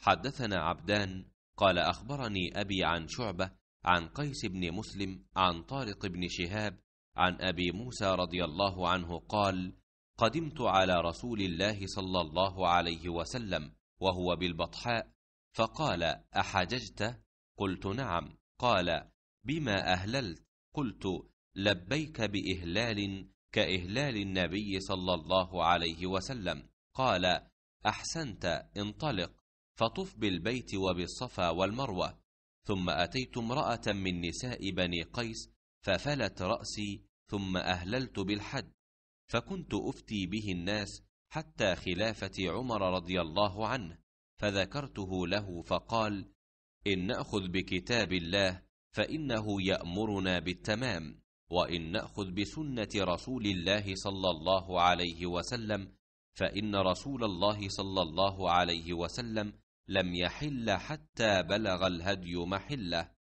حدثنا عبدان قال أخبرني أبي عن شعبة عن قيس بن مسلم عن طارق بن شهاب عن أبي موسى رضي الله عنه قال قدمت على رسول الله صلى الله عليه وسلم وهو بالبطحاء فقال أحججت؟ قلت نعم قال بما أهللت؟ قلت لبيك بإهلال كإهلال النبي صلى الله عليه وسلم قال أحسنت انطلق فطف بالبيت وبالصفا والمروة ثم أتيت امرأة من نساء بني قيس ففلت رأسي ثم أهللت بالحج فكنت أفتي به الناس حتى خلافة عمر رضي الله عنه فذكرته له فقال إن نأخذ بكتاب الله فإنه يأمرنا بالتمام وإن نأخذ بسنة رسول الله صلى الله عليه وسلم فإن رسول الله صلى الله عليه وسلم لم يحل حتى بلغ الهدي محله